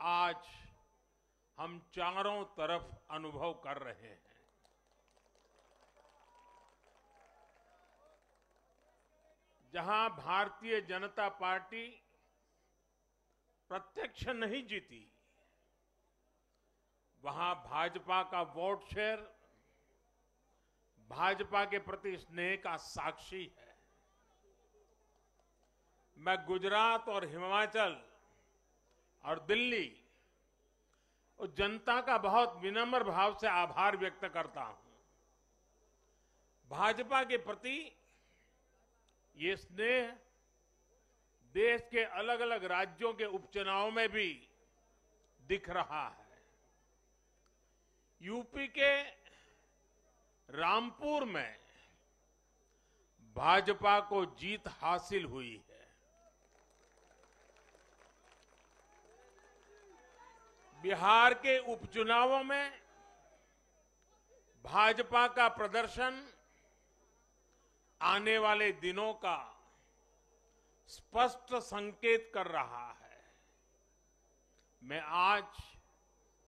आज हम चारों तरफ अनुभव कर रहे हैं जहां भारतीय जनता पार्टी प्रत्यक्ष नहीं जीती वहां भाजपा का वोट शेयर भाजपा के प्रति स्नेह का साक्षी है मैं गुजरात और हिमाचल और दिल्ली और जनता का बहुत विनम्र भाव से आभार व्यक्त करता हूं भाजपा के प्रति ये स्नेह देश के अलग अलग राज्यों के उपचुनाव में भी दिख रहा है यूपी के रामपुर में भाजपा को जीत हासिल हुई है बिहार के उपचुनावों में भाजपा का प्रदर्शन आने वाले दिनों का स्पष्ट संकेत कर रहा है मैं आज